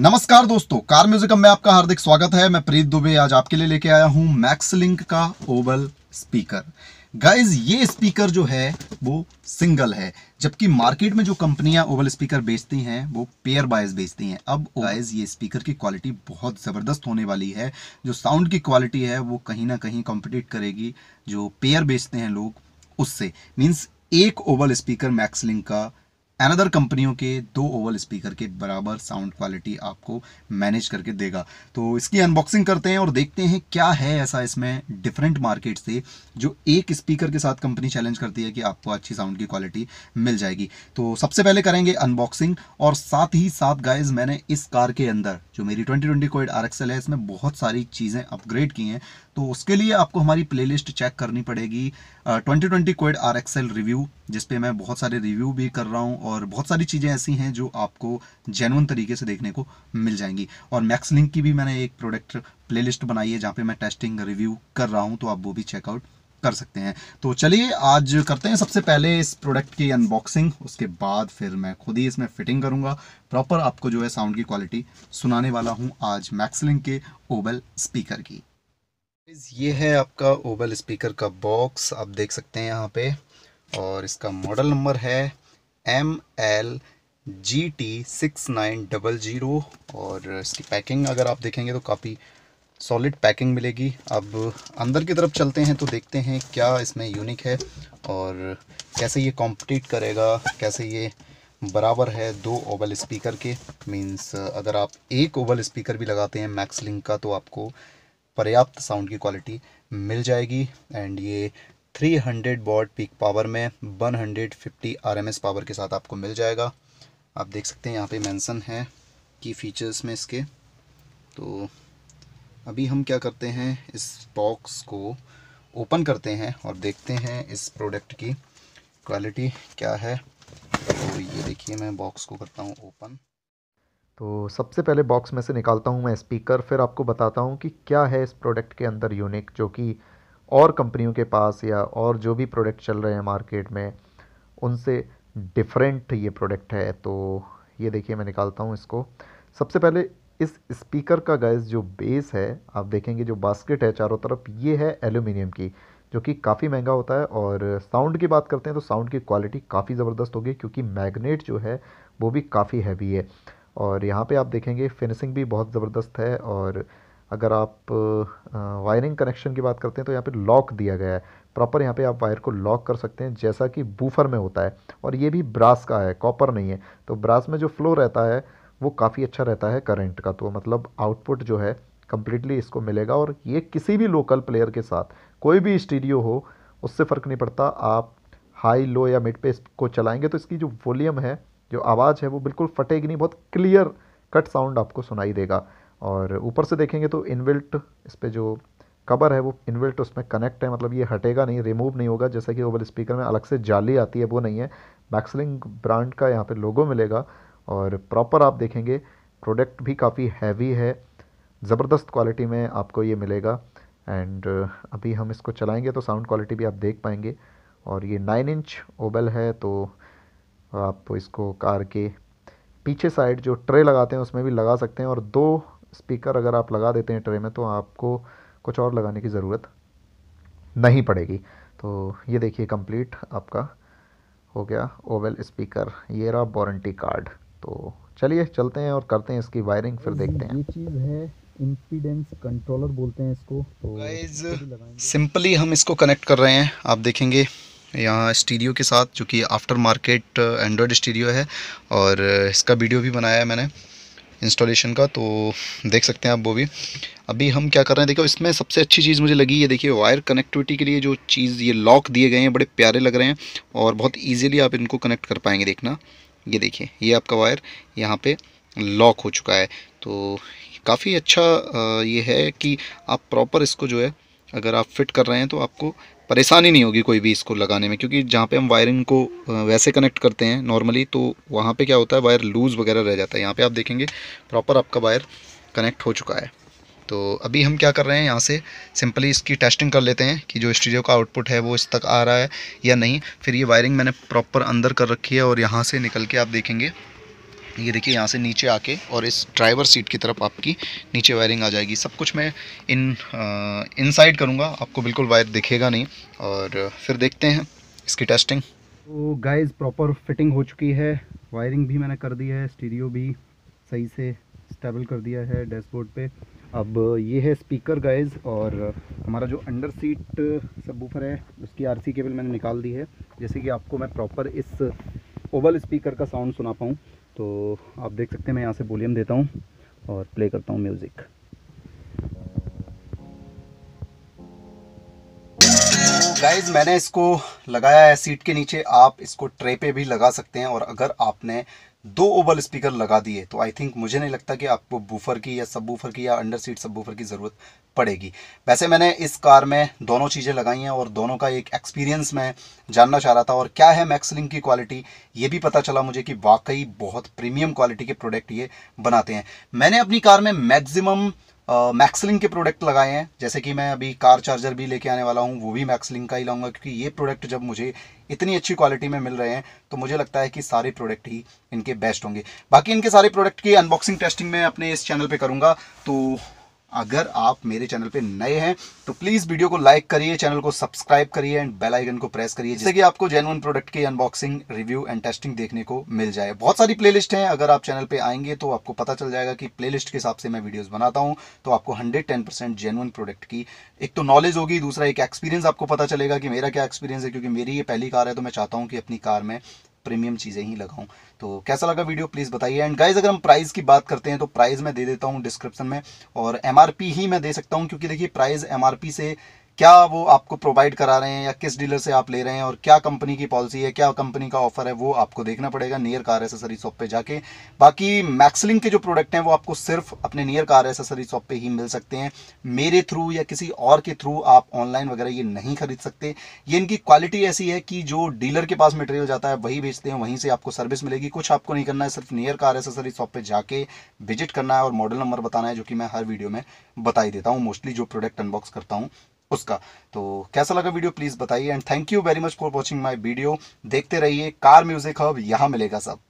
नमस्कार दोस्तों car music में आपका हार्दिक स्वागत है मैं प्रीत दुबे आज आपके लिए लेके आया हूं मैक्सलिंक का ओवल स्पीकर गाइज ये स्पीकर जो है वो सिंगल है जबकि मार्केट में जो कंपनियां ओवल स्पीकर बेचती हैं वो पेयर बाइज बेचती हैं अब गाइज ये स्पीकर की क्वालिटी बहुत ज़बरदस्त होने वाली है जो साउंड की क्वालिटी है वो कहीं ना कहीं कॉम्पिटिट करेगी जो पेयर बेचते हैं लोग उससे मीन्स एक ओवल स्पीकर मैक्सलिंक का एनदर कंपनियों के दो ओवल स्पीकर के बराबर साउंड क्वालिटी आपको मैनेज करके देगा तो इसकी अनबॉक्सिंग करते हैं और देखते हैं क्या है ऐसा इसमें डिफरेंट मार्केट से जो एक स्पीकर के साथ कंपनी चैलेंज करती है कि आपको अच्छी साउंड की क्वालिटी मिल जाएगी तो सबसे पहले करेंगे अनबॉक्सिंग और साथ ही साथ गाइज मैंने इस कार के अंदर जो मेरी ट्वेंटी ट्वेंटी कोइड आर है इसमें बहुत सारी चीज़ें अपग्रेड की हैं तो उसके लिए आपको हमारी प्लेलिस्ट चेक करनी पड़ेगी twenty twenty quad R XL review जिसपे मैं बहुत सारे रिव्यू भी कर रहा हूँ और बहुत सारी चीज़ें ऐसी हैं जो आपको जेनवन तरीके से देखने को मिल जाएंगी और मैक्स लिंक की भी मैंने एक प्रोडक्ट प्लेलिस्ट बनाई है जहाँ पे मैं टेस्टिंग रिव्यू कर रहा हूँ तो आप वो भी चेकआउट कर सकते हैं तो चलिए आज करते हैं सबसे पहले इस प्रोडक्ट की अनबॉक्सिंग उसके बाद फिर मैं खुद ही इसमें फिटिंग करूंगा प्रॉपर आपको जो है साउंड की क्वालिटी सुनाने वाला हूं आज मैक्सलिंग के ओबल स्पीकर की ये है आपका ओबल स्पीकर का बॉक्स आप देख सकते हैं यहाँ पे और इसका मॉडल नंबर है M L G T six nine double zero और इसकी पैकिंग अगर आप देखेंगे तो काफ़ी सॉलिड पैकिंग मिलेगी अब अंदर की तरफ चलते हैं तो देखते हैं क्या इसमें यूनिक है और कैसे ये कॉम्पीट करेगा कैसे ये बराबर है दो ओबल स्पीकर के मींस अगर आप एक ओबल स्पीकर भी लगाते हैं मैक्सलिंग का तो आपको पर्याप्त साउंड की क्वालिटी मिल जाएगी एंड ये 300 हंड्रेड बॉड पीक पावर में 150 हंड्रेड पावर के साथ आपको मिल जाएगा आप देख सकते हैं यहाँ पे मेंशन है की फीचर्स में इसके तो अभी हम क्या करते हैं इस बॉक्स को ओपन करते हैं और देखते हैं इस प्रोडक्ट की क्वालिटी क्या है तो ये देखिए मैं बॉक्स को करता हूँ ओपन तो सबसे पहले बॉक्स में से निकालता हूँ मैं स्पीकर फिर आपको बताता हूँ कि क्या है इस प्रोडक्ट के अंदर यूनिक जो कि और कंपनियों के पास या और जो भी प्रोडक्ट चल रहे हैं मार्केट में उनसे डिफरेंट ये प्रोडक्ट है तो ये देखिए मैं निकालता हूँ इसको सबसे पहले इस स्पीकर का गैस जो बेस है आप देखेंगे जो बास्केट है चारों तरफ ये है एल्यूमिनियम की जो कि काफ़ी महंगा होता है और साउंड की बात करते हैं तो साउंड की क्वालिटी काफ़ी ज़बरदस्त होगी क्योंकि मैग्नेट जो है वो भी काफ़ी हैवी है और यहाँ पे आप देखेंगे फिनिशिंग भी बहुत ज़बरदस्त है और अगर आप वायरिंग कनेक्शन की बात करते हैं तो यहाँ पे लॉक दिया गया है प्रॉपर यहाँ पे आप वायर को लॉक कर सकते हैं जैसा कि बूफर में होता है और ये भी ब्रास का है कॉपर नहीं है तो ब्रास में जो फ्लो रहता है वो काफ़ी अच्छा रहता है करंट का तो मतलब आउटपुट जो है कम्प्लीटली इसको मिलेगा और ये किसी भी लोकल प्लेयर के साथ कोई भी स्टीडियो हो उससे फ़र्क नहीं पड़ता आप हाई लो या मिड पे इसको चलाएंगे तो इसकी जो वॉल्यूम है जो आवाज़ है वो बिल्कुल फटेगी नहीं बहुत क्लियर कट साउंड आपको सुनाई देगा और ऊपर से देखेंगे तो इनविल्ट इस पर जो कवर है वो इनविल्ट उसमें कनेक्ट है मतलब ये हटेगा नहीं रिमूव नहीं होगा जैसा कि ओवल स्पीकर में अलग से जाली आती है वो नहीं है मैक्सलिंग ब्रांड का यहाँ पर लोगो मिलेगा और प्रॉपर आप देखेंगे प्रोडक्ट भी काफ़ी हैवी है ज़बरदस्त क्वालिटी में आपको ये मिलेगा एंड अभी हम इसको चलाएंगे तो साउंड क्वालिटी भी आप देख पाएंगे और ये नाइन इंच ओबल है तो आप इसको कार के पीछे साइड जो ट्रे लगाते हैं उसमें भी लगा सकते हैं और दो स्पीकर अगर आप लगा देते हैं ट्रे में तो आपको कुछ और लगाने की ज़रूरत नहीं पड़ेगी तो ये देखिए कंप्लीट आपका हो गया ओवेल स्पीकर ये रहा वारंटी कार्ड तो चलिए चलते हैं और करते हैं इसकी वायरिंग फिर देखते हैं ये चीज़ है इम्पीडेंस कंट्रोलर बोलते हैं इसको तो सिंपली हम इसको कनेक्ट कर रहे हैं आप देखेंगे यहाँ स्टीरियो के साथ जो कि आफ्टर मार्केट एंड्रॉयड स्टीरियो है और uh, इसका वीडियो भी बनाया है मैंने इंस्टॉलेशन का तो देख सकते हैं आप वो भी अभी हम क्या कर रहे हैं देखो इसमें सबसे अच्छी चीज़ मुझे लगी ये देखिए वायर कनेक्टिविटी के लिए जो चीज़ ये लॉक दिए गए हैं बड़े प्यारे लग रहे हैं और बहुत ईजिली आप इनको कनेक्ट कर पाएंगे देखना ये देखिए ये आपका वायर यहाँ पे लॉक हो चुका है तो काफ़ी अच्छा uh, ये है कि आप प्रॉपर इसको जो है अगर आप फिट कर रहे हैं तो आपको परेशानी नहीं होगी कोई भी इसको लगाने में क्योंकि जहाँ पे हम वायरिंग को वैसे कनेक्ट करते हैं नॉर्मली तो वहाँ पे क्या होता है वायर लूज़ वगैरह रह जाता है यहाँ पे आप देखेंगे प्रॉपर आपका वायर कनेक्ट हो चुका है तो अभी हम क्या कर रहे हैं यहाँ से सिंपली इसकी टेस्टिंग कर लेते हैं कि जो स्टीरियो का आउटपुट है वो इस तक आ रहा है या नहीं फिर ये वायरिंग मैंने प्रॉपर अंदर कर रखी है और यहाँ से निकल के आप देखेंगे ये देखिए यहाँ से नीचे आके और इस ड्राइवर सीट की तरफ आपकी नीचे वायरिंग आ जाएगी सब कुछ मैं इन इनसाइड करूँगा आपको बिल्कुल वायर दिखेगा नहीं और फिर देखते हैं इसकी टेस्टिंग तो गाइज प्रॉपर फिटिंग हो चुकी है वायरिंग भी मैंने कर दी है स्टीरियो भी सही से स्टेबल कर दिया है डैशबोर्ड पे अब ये है स्पीकर गाइज और हमारा जो अंडर सीट सब है उसकी आरसी केबल मैंने निकाल दी है जैसे कि आपको मैं प्रॉपर इस ओवल स्पीकर का साउंड सुना पाऊँ तो आप देख सकते हैं मैं यहाँ से वॉल्यूम देता हूँ और प्ले करता हूँ म्यूज़िक गाइज मैंने इसको लगाया है सीट के नीचे आप इसको ट्रे पे भी लगा सकते हैं और अगर आपने दो ओवल स्पीकर लगा दिए तो आई थिंक मुझे नहीं लगता कि आपको बूफर की या सब बूफर की या अंडर सीट सब बूफर की ज़रूरत पड़ेगी वैसे मैंने इस कार में दोनों चीज़ें लगाई हैं और दोनों का एक एक्सपीरियंस मैं जानना चाह रहा था और क्या है मैक्सलिंग की क्वालिटी ये भी पता चला मुझे कि वाकई बहुत प्रीमियम क्वालिटी के प्रोडक्ट ये बनाते हैं मैंने अपनी कार में मैक्सिमम मैक्सलिंग के प्रोडक्ट लगाए हैं जैसे कि मैं अभी कार चार्जर भी लेके आने वाला हूँ वो भी मैक्सलिंग का ही लाऊंगा क्योंकि ये प्रोडक्ट जब मुझे इतनी अच्छी क्वालिटी में मिल रहे हैं तो मुझे लगता है कि सारे प्रोडक्ट ही इनके बेस्ट होंगे बाकी इनके सारे प्रोडक्ट की अनबॉक्सिंग टेस्टिंग मैं अपने इस चैनल पर करूँगा तो अगर आप मेरे चैनल पे नए हैं तो प्लीज वीडियो को लाइक करिए चैनल को सब्सक्राइब करिए एंड बेल आइकन को प्रेस करिए जिससे कि आपको जेनुअन प्रोडक्ट की अनबॉक्सिंग रिव्यू एंड टेस्टिंग देखने को मिल जाए बहुत सारी प्लेलिस्ट हैं अगर आप चैनल पे आएंगे तो आपको पता चल जाएगा कि प्लेलिस्ट के हिसाब से मैं वीडियोज बनाता हूं तो आपको hundred ten percent genuine product की एक तो नॉलेज होगी दूसरा एक एक्सपीरियंस आपको पता चलेगा कि मेरा क्या एक्सपीरियंस है क्योंकि मेरी ये पहली कार है तो मैं चाहता हूँ कि अपनी कार में प्रीमियम चीज़ें ही लगाऊं तो कैसा लगा वीडियो प्लीज़ बताइए एंड गाइज अगर हम प्राइस की बात करते हैं तो प्राइस मैं दे देता हूं डिस्क्रिप्शन में और एमआरपी ही मैं दे सकता हूं क्योंकि देखिए प्राइस एमआरपी से क्या वो आपको प्रोवाइड करा रहे हैं या किस डीलर से आप ले रहे हैं और क्या कंपनी की पॉलिसी है क्या कंपनी का ऑफर है वो आपको देखना पड़ेगा नियर कार एसेसरी शॉप पे जाके बाकी मैक्सलिंग के जो प्रोडक्ट हैं वो आपको सिर्फ अपने नियर कार एसेसरी शॉप पे ही मिल सकते हैं मेरे थ्रू या किसी और के थ्रू आप ऑनलाइन वगैरह ये नहीं खरीद सकते ये इनकी क्वालिटी ऐसी है कि जो डीलर के पास मटेरियल जाता है वही बेचते हैं वहीं से आपको सर्विस मिलेगी कुछ आपको नहीं करना है सिर्फ नियर कार एसेसरी शॉप पर जाके विजिट करना है और मॉडल नंबर बताना है जो कि मैं हर वीडियो में बताई देता हूँ मोस्टली जो प्रोडक्ट अनबॉक्स करता हूँ उसका तो कैसा लगा वीडियो प्लीज़ बताइए and thank you very much for watching my video देखते रहिए कार म्यूजिक हब यहाँ मिलेगा सब